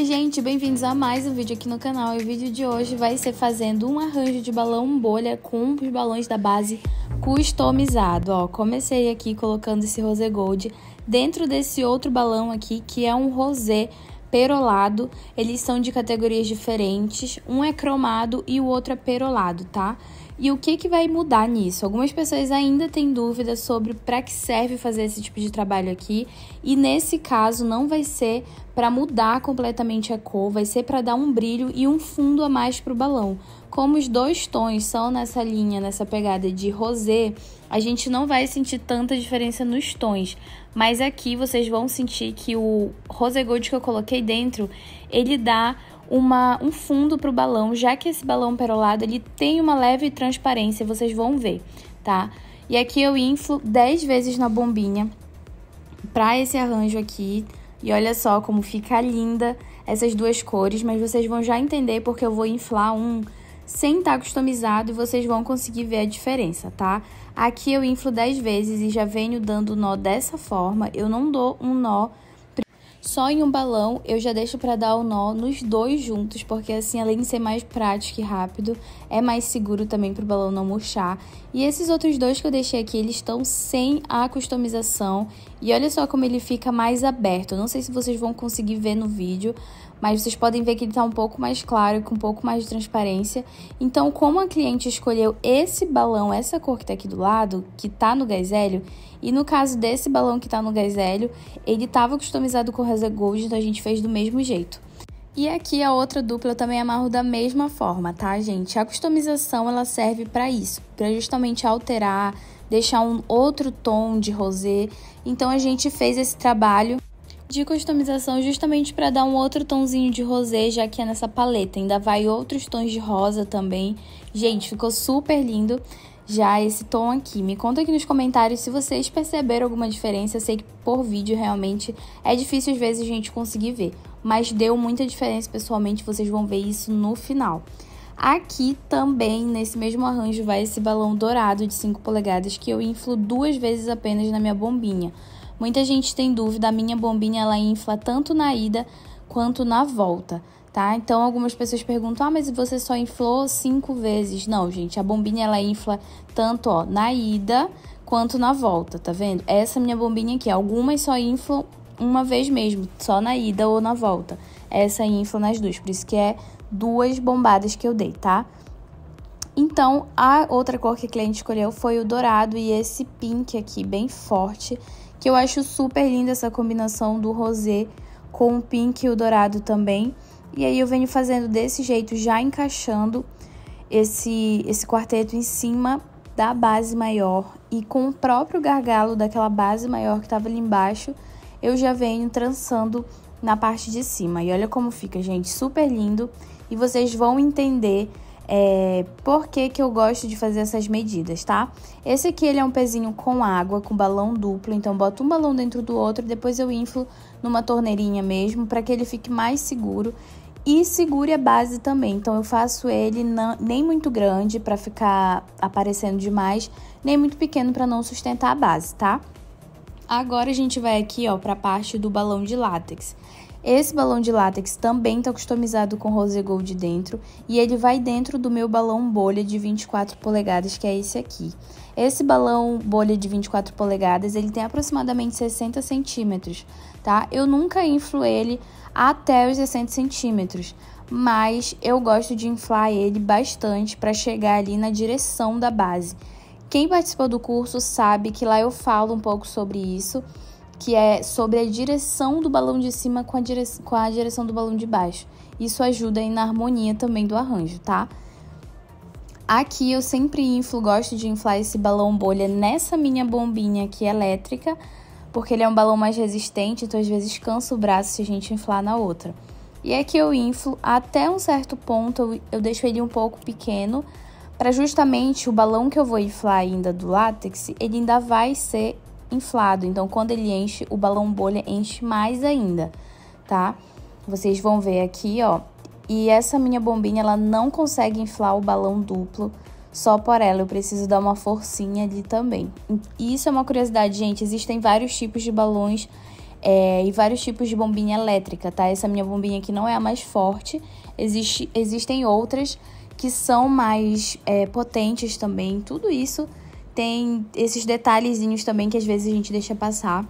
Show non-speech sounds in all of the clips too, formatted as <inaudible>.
Oi gente, bem-vindos a mais um vídeo aqui no canal e o vídeo de hoje vai ser fazendo um arranjo de balão bolha com os balões da base customizado, ó. Comecei aqui colocando esse rosé gold dentro desse outro balão aqui que é um rosé perolado, eles são de categorias diferentes, um é cromado e o outro é perolado, tá? E o que, que vai mudar nisso? Algumas pessoas ainda têm dúvidas sobre para que serve fazer esse tipo de trabalho aqui, e nesse caso não vai ser para mudar completamente a cor, vai ser para dar um brilho e um fundo a mais para o balão. Como os dois tons são nessa linha, nessa pegada de rosé, a gente não vai sentir tanta diferença nos tons, mas aqui vocês vão sentir que o rosé gold que eu coloquei dentro, ele dá uma, um fundo para o balão, já que esse balão perolado ele tem uma leve transparência, vocês vão ver, tá? E aqui eu inflo 10 vezes na bombinha para esse arranjo aqui. E olha só como fica linda essas duas cores, mas vocês vão já entender porque eu vou inflar um sem estar tá customizado e vocês vão conseguir ver a diferença, tá? Aqui eu inflo 10 vezes e já venho dando nó dessa forma, eu não dou um nó só em um balão eu já deixo para dar o nó nos dois juntos, porque assim, além de ser mais prático e rápido, é mais seguro também para o balão não murchar. E esses outros dois que eu deixei aqui, eles estão sem a customização. E olha só como ele fica mais aberto. não sei se vocês vão conseguir ver no vídeo, mas vocês podem ver que ele está um pouco mais claro, com um pouco mais de transparência. Então, como a cliente escolheu esse balão, essa cor que está aqui do lado, que está no gazélio, e no caso desse balão que tá no gazelho, ele tava customizado com rosa gold, então a gente fez do mesmo jeito. E aqui a outra dupla eu também amarro da mesma forma, tá, gente? A customização ela serve para isso, para justamente alterar, deixar um outro tom de rosé. Então a gente fez esse trabalho de customização justamente para dar um outro tonzinho de rosé, já que é nessa paleta. Ainda vai outros tons de rosa também. Gente, ficou super lindo já esse tom aqui. Me conta aqui nos comentários se vocês perceberam alguma diferença. Eu sei que por vídeo realmente é difícil às vezes a gente conseguir ver, mas deu muita diferença pessoalmente, vocês vão ver isso no final. Aqui também, nesse mesmo arranjo, vai esse balão dourado de 5 polegadas que eu inflo duas vezes apenas na minha bombinha. Muita gente tem dúvida, a minha bombinha ela infla tanto na ida quanto na volta tá? Então algumas pessoas perguntam: "Ah, mas você só inflou cinco vezes?". Não, gente, a bombinha ela infla tanto, ó, na ida quanto na volta, tá vendo? Essa minha bombinha aqui, algumas só inflam uma vez mesmo, só na ida ou na volta. Essa infla nas duas, por isso que é duas bombadas que eu dei, tá? Então, a outra cor que a cliente escolheu foi o dourado e esse pink aqui, bem forte, que eu acho super linda essa combinação do rosé com o pink e o dourado também. E aí eu venho fazendo desse jeito, já encaixando esse, esse quarteto em cima da base maior e com o próprio gargalo daquela base maior que estava ali embaixo, eu já venho trançando na parte de cima. E olha como fica, gente, super lindo. E vocês vão entender é, por que, que eu gosto de fazer essas medidas, tá? Esse aqui ele é um pezinho com água, com balão duplo, então boto um balão dentro do outro, depois eu inflo numa torneirinha mesmo, para que ele fique mais seguro e segure a base também. Então eu faço ele nem muito grande para ficar aparecendo demais, nem muito pequeno para não sustentar a base, tá? Agora a gente vai aqui, ó, para a parte do balão de látex. Esse balão de látex também está customizado com rose gold dentro e ele vai dentro do meu balão bolha de 24 polegadas, que é esse aqui. Esse balão bolha de 24 polegadas, ele tem aproximadamente 60 centímetros, tá? Eu nunca inflo ele até os 60 centímetros, mas eu gosto de inflar ele bastante para chegar ali na direção da base. Quem participou do curso sabe que lá eu falo um pouco sobre isso que é sobre a direção do balão de cima com a, com a direção do balão de baixo. Isso ajuda aí na harmonia também do arranjo, tá? Aqui eu sempre inflo, gosto de inflar esse balão bolha nessa minha bombinha aqui elétrica, porque ele é um balão mais resistente, então às vezes cansa o braço se a gente inflar na outra. E aqui é eu inflo até um certo ponto, eu, eu deixo ele um pouco pequeno, para justamente o balão que eu vou inflar ainda do látex, ele ainda vai ser inflado. Então, quando ele enche, o balão bolha enche mais ainda, tá? Vocês vão ver aqui, ó. E essa minha bombinha, ela não consegue inflar o balão duplo só por ela. Eu preciso dar uma forcinha ali também. E isso é uma curiosidade, gente. Existem vários tipos de balões é, e vários tipos de bombinha elétrica, tá? Essa minha bombinha aqui não é a mais forte. Existe, existem outras que são mais é, potentes também. Tudo isso tem esses detalhezinhos também que às vezes a gente deixa passar.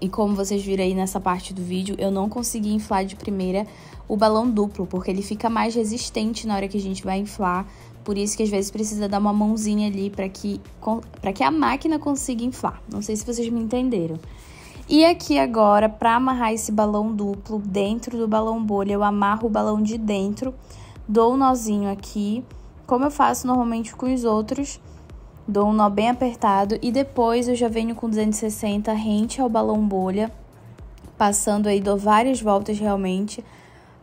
E como vocês viram aí nessa parte do vídeo, eu não consegui inflar de primeira o balão duplo, porque ele fica mais resistente na hora que a gente vai inflar. Por isso que às vezes precisa dar uma mãozinha ali para que, para que a máquina consiga inflar. Não sei se vocês me entenderam. E aqui agora, para amarrar esse balão duplo dentro do balão bolha, eu amarro o balão de dentro, dou um nozinho aqui, como eu faço normalmente com os outros, dou um nó bem apertado e depois eu já venho com 260 rente ao balão bolha, passando aí, dou várias voltas realmente,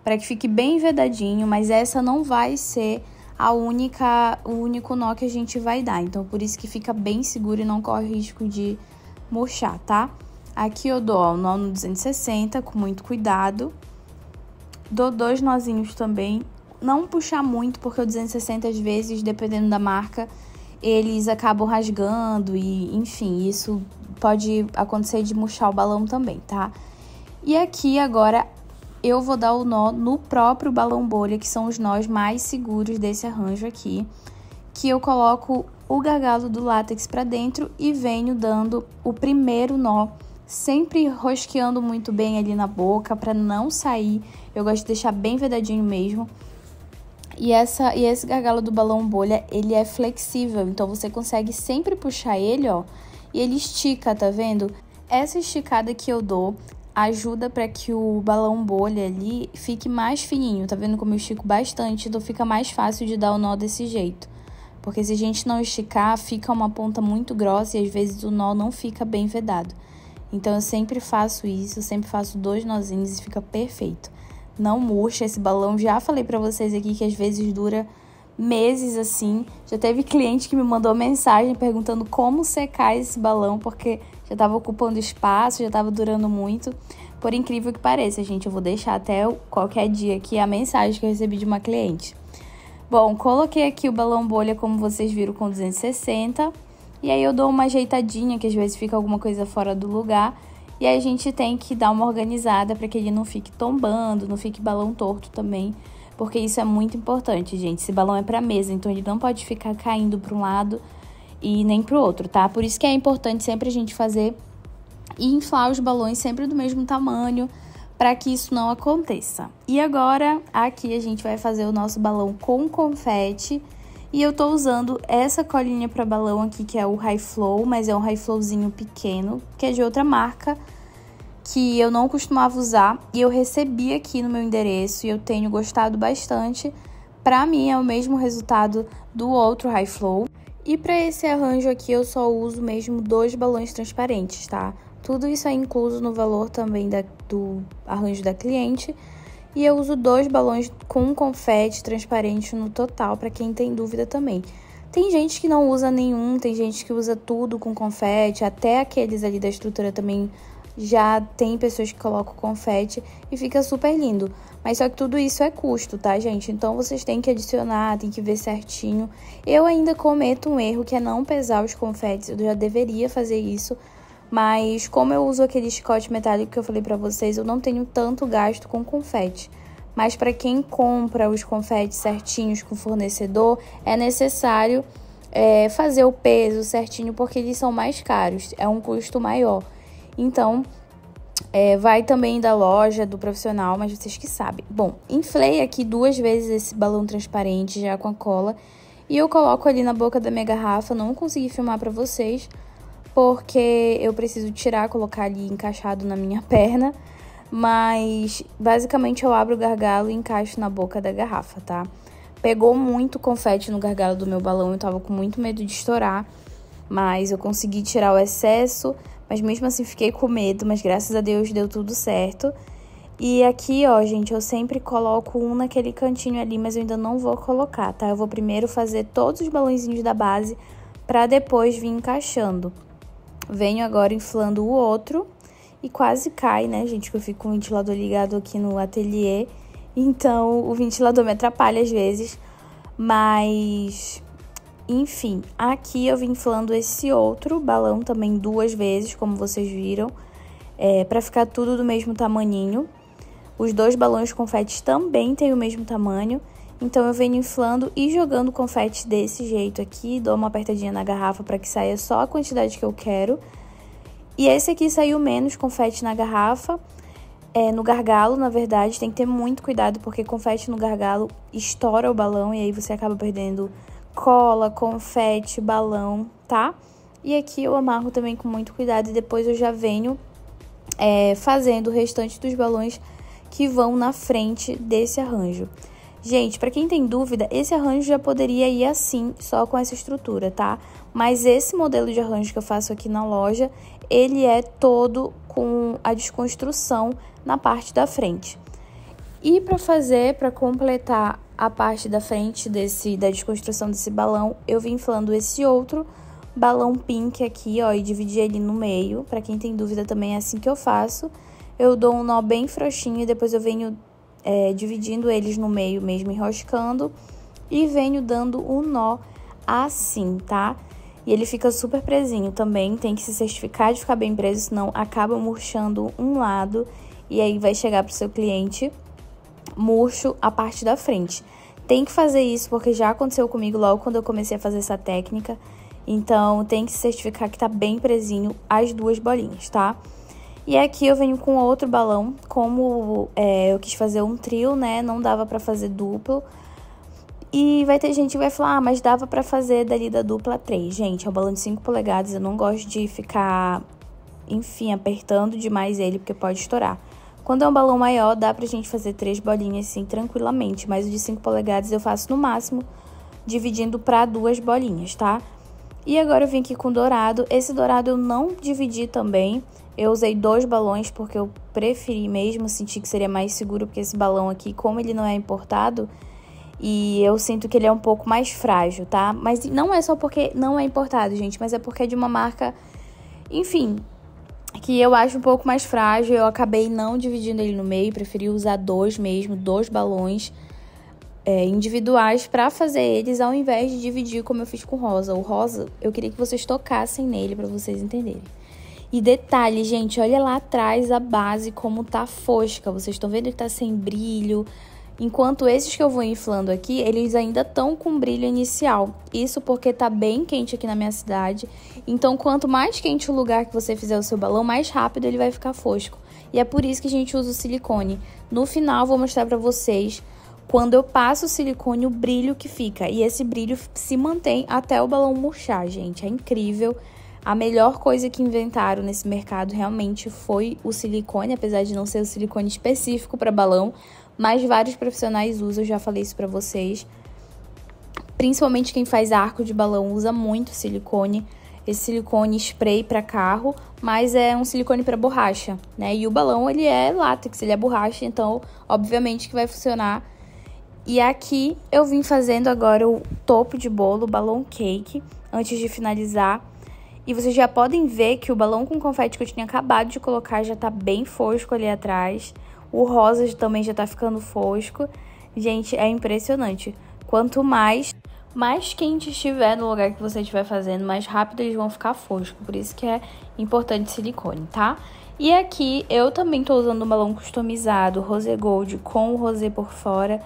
para que fique bem vedadinho, mas essa não vai ser a única, o único nó que a gente vai dar, então por isso que fica bem seguro e não corre risco de murchar, tá? Aqui eu dou ó, nó no 260 com muito cuidado, dou dois nozinhos também, não puxar muito porque o 260 às vezes, dependendo da marca, eles acabam rasgando e, enfim, isso pode acontecer de murchar o balão também, tá? E aqui agora eu vou dar o nó no próprio balão bolha, que são os nós mais seguros desse arranjo aqui, que eu coloco o gargalo do látex para dentro e venho dando o primeiro nó, sempre rosqueando muito bem ali na boca para não sair. Eu gosto de deixar bem vedadinho mesmo. E, essa, e esse gargalo do balão bolha, ele é flexível, então você consegue sempre puxar ele, ó, e ele estica, tá vendo? Essa esticada que eu dou ajuda para que o balão bolha ali fique mais fininho, tá vendo como eu estico bastante, então fica mais fácil de dar o nó desse jeito. Porque se a gente não esticar, fica uma ponta muito grossa e às vezes o nó não fica bem vedado. Então eu sempre faço isso, eu sempre faço dois nozinhos e fica perfeito não murcha esse balão. Já falei para vocês aqui que às vezes dura meses assim. Já teve cliente que me mandou mensagem perguntando como secar esse balão, porque já estava ocupando espaço, já estava durando muito. Por incrível que pareça, gente, eu vou deixar até qualquer dia aqui a mensagem que eu recebi de uma cliente. Bom, coloquei aqui o balão bolha, como vocês viram, com 260. E aí eu dou uma ajeitadinha, que às vezes fica alguma coisa fora do lugar. E a gente tem que dar uma organizada para que ele não fique tombando, não fique balão torto também, porque isso é muito importante, gente. Esse balão é para mesa, então ele não pode ficar caindo para um lado e nem para o outro, tá? Por isso que é importante sempre a gente fazer e inflar os balões sempre do mesmo tamanho para que isso não aconteça. E agora, aqui a gente vai fazer o nosso balão com confete. E eu tô usando essa colinha para balão aqui, que é o High Flow, mas é um High Flowzinho pequeno, que é de outra marca, que eu não costumava usar. E eu recebi aqui no meu endereço e eu tenho gostado bastante. Pra mim é o mesmo resultado do outro High Flow. E para esse arranjo aqui eu só uso mesmo dois balões transparentes, tá? Tudo isso é incluso no valor também da, do arranjo da cliente, e eu uso dois balões com confete transparente no total, para quem tem dúvida também. Tem gente que não usa nenhum, tem gente que usa tudo com confete, até aqueles ali da estrutura também já tem pessoas que colocam confete e fica super lindo. Mas só que tudo isso é custo, tá, gente? Então vocês têm que adicionar, tem que ver certinho. Eu ainda cometo um erro que é não pesar os confetes, eu já deveria fazer isso, mas como eu uso aquele chicote metálico que eu falei para vocês, eu não tenho tanto gasto com confete. Mas para quem compra os confetes certinhos com fornecedor, é necessário é, fazer o peso certinho porque eles são mais caros, é um custo maior. Então, é, vai também da loja, do profissional, mas vocês que sabem. Bom, inflei aqui duas vezes esse balão transparente já com a cola e eu coloco ali na boca da minha garrafa. Não consegui filmar para vocês, porque eu preciso tirar, colocar ali encaixado na minha perna. Mas basicamente eu abro o gargalo e encaixo na boca da garrafa, tá? Pegou muito confete no gargalo do meu balão, eu tava com muito medo de estourar, mas eu consegui tirar o excesso, mas mesmo assim fiquei com medo, mas graças a Deus deu tudo certo. E aqui, ó, gente, eu sempre coloco um naquele cantinho ali, mas eu ainda não vou colocar, tá? Eu vou primeiro fazer todos os balãozinhos da base para depois vir encaixando. Venho agora inflando o outro e quase cai, né, gente? Que eu fico com o ventilador ligado aqui no ateliê. Então o ventilador me atrapalha às vezes, mas enfim, aqui eu vim inflando esse outro balão também duas vezes, como vocês viram, é, para ficar tudo do mesmo tamanhinho Os dois balões confetes também têm o mesmo tamanho então eu venho inflando e jogando confete desse jeito aqui, dou uma apertadinha na garrafa para que saia só a quantidade que eu quero. E esse aqui saiu menos confete na garrafa, é, no gargalo, na verdade, tem que ter muito cuidado porque confete no gargalo estoura o balão e aí você acaba perdendo cola, confete, balão, tá? E aqui eu amarro também com muito cuidado e depois eu já venho é, fazendo o restante dos balões que vão na frente desse arranjo. Gente, para quem tem dúvida, esse arranjo já poderia ir assim, só com essa estrutura, tá? Mas esse modelo de arranjo que eu faço aqui na loja, ele é todo com a desconstrução na parte da frente. E para fazer, para completar a parte da frente desse da desconstrução desse balão, eu vim inflando esse outro balão pink aqui, ó, e dividi ele no meio. Para quem tem dúvida também é assim que eu faço. Eu dou um nó bem frouxinho e depois eu venho é, dividindo eles no meio mesmo, enroscando, e venho dando um nó assim, tá? E ele fica super presinho também, tem que se certificar de ficar bem preso, senão acaba murchando um lado e aí vai chegar pro seu cliente murcho a parte da frente. Tem que fazer isso porque já aconteceu comigo logo quando eu comecei a fazer essa técnica. Então tem que se certificar que tá bem presinho as duas bolinhas, tá? E aqui eu venho com outro balão, como é, eu quis fazer um trio, né, não dava pra fazer duplo. E vai ter gente que vai falar, ah, mas dava pra fazer dali da dupla 3. Gente, é um balão de 5 polegadas, eu não gosto de ficar, enfim, apertando demais ele, porque pode estourar. Quando é um balão maior, dá pra gente fazer três bolinhas assim tranquilamente, mas o de 5 polegadas eu faço no máximo dividindo para duas bolinhas, tá? E agora eu vim aqui com dourado. Esse dourado eu não dividi também. Eu usei dois balões porque eu preferi mesmo, senti que seria mais seguro, porque esse balão aqui, como ele não é importado, e eu sinto que ele é um pouco mais frágil, tá? Mas não é só porque não é importado, gente, mas é porque é de uma marca, enfim, que eu acho um pouco mais frágil. Eu acabei não dividindo ele no meio, preferi usar dois mesmo, dois balões é, individuais para fazer eles, ao invés de dividir como eu fiz com o rosa. O rosa, eu queria que vocês tocassem nele para vocês entenderem. E detalhe, gente, olha lá atrás a base como tá fosca. Vocês estão vendo que tá sem brilho. Enquanto esses que eu vou inflando aqui, eles ainda estão com brilho inicial. Isso porque tá bem quente aqui na minha cidade. Então, quanto mais quente o lugar que você fizer o seu balão, mais rápido ele vai ficar fosco. E é por isso que a gente usa o silicone. No final, vou mostrar pra vocês quando eu passo o silicone, o brilho que fica. E esse brilho se mantém até o balão murchar, gente. É incrível. A melhor coisa que inventaram nesse mercado realmente foi o silicone, apesar de não ser o silicone específico para balão, mas vários profissionais usam, eu já falei isso para vocês. Principalmente quem faz arco de balão usa muito silicone, esse silicone spray para carro, mas é um silicone para borracha, né? E o balão ele é látex, ele é borracha, então obviamente que vai funcionar. E aqui eu vim fazendo agora o topo de bolo, o balão cake, antes de finalizar e vocês já podem ver que o balão com confete que eu tinha acabado de colocar já tá bem fosco ali atrás. O rosa também já tá ficando fosco. Gente, é impressionante. Quanto mais, mais quente estiver no lugar que você estiver fazendo, mais rápido eles vão ficar foscos. Por isso que é importante silicone, tá? E aqui eu também tô usando um balão customizado, rosé gold com o rosé por fora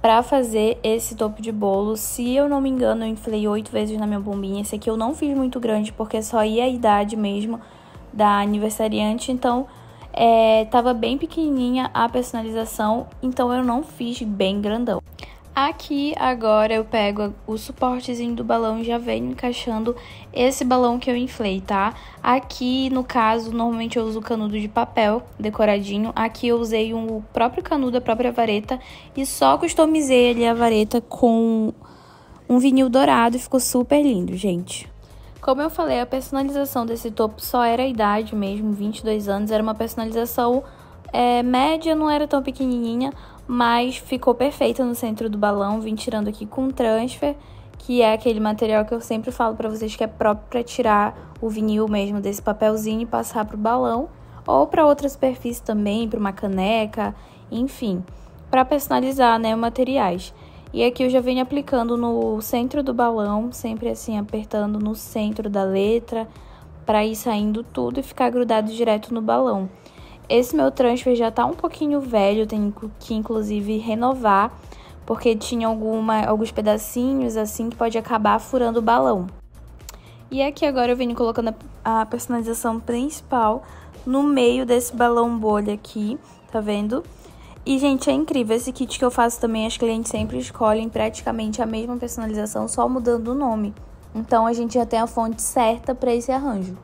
para fazer esse topo de bolo. Se eu não me engano, eu inflei oito vezes na minha bombinha. Esse aqui eu não fiz muito grande, porque só ia a idade mesmo da aniversariante. Então, é, tava bem pequenininha a personalização, então eu não fiz bem grandão. Aqui agora eu pego o suportezinho do balão e já venho encaixando esse balão que eu inflei, tá? Aqui, no caso, normalmente eu uso canudo de papel decoradinho. Aqui eu usei um, o próprio canudo, a própria vareta e só customizei ali a vareta com um vinil dourado e ficou super lindo, gente. Como eu falei, a personalização desse topo só era a idade mesmo, 22 anos, era uma personalização é, média, não era tão pequenininha, mas ficou perfeita no centro do balão. Vim tirando aqui com transfer, que é aquele material que eu sempre falo para vocês que é próprio para tirar o vinil mesmo desse papelzinho e passar pro balão, ou para outra superfície também, para uma caneca, enfim, para personalizar, né, os materiais. E aqui eu já venho aplicando no centro do balão, sempre assim apertando no centro da letra, para ir saindo tudo e ficar grudado direto no balão. Esse meu transfer já tá um pouquinho velho, tenho que inclusive renovar, porque tinha alguma, alguns pedacinhos assim que pode acabar furando o balão. E aqui agora eu venho colocando a personalização principal no meio desse balão bolha aqui, tá vendo? E, gente, é incrível. Esse kit que eu faço também, as clientes sempre escolhem praticamente a mesma personalização, só mudando o nome. Então, a gente já tem a fonte certa para esse arranjo.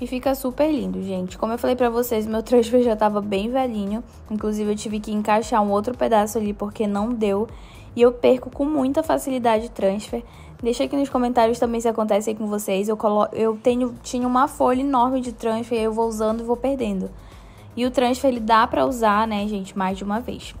E fica super lindo, gente. Como eu falei pra vocês, meu <laughs> transfer já tava bem velhinho. Inclusive, eu tive que encaixar um outro pedaço ali porque não deu. E eu perco com muita facilidade transfer. Deixa aqui nos comentários também se acontece aí com vocês. Eu, colo... eu tenho... tinha uma folha enorme de transfer, eu vou usando e vou perdendo. E o transfer, ele dá pra usar, né, gente, mais de uma vez.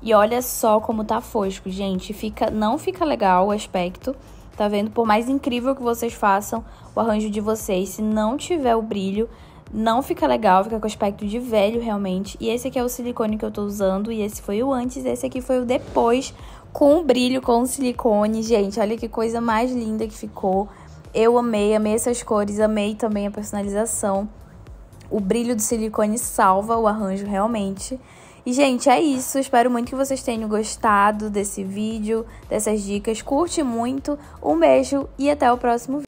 E olha só como tá fosco, gente. Fica... Não fica legal o aspecto tá vendo? Por mais incrível que vocês façam o arranjo de vocês, se não tiver o brilho, não fica legal, fica com aspecto de velho realmente. E esse aqui é o silicone que eu tô usando, e esse foi o antes, esse aqui foi o depois, com o brilho, com o silicone. Gente, olha que coisa mais linda que ficou. Eu amei, amei essas cores, amei também a personalização. O brilho do silicone salva o arranjo realmente. E, gente, é isso. Espero muito que vocês tenham gostado desse vídeo, dessas dicas. Curte muito. Um beijo e até o próximo vídeo.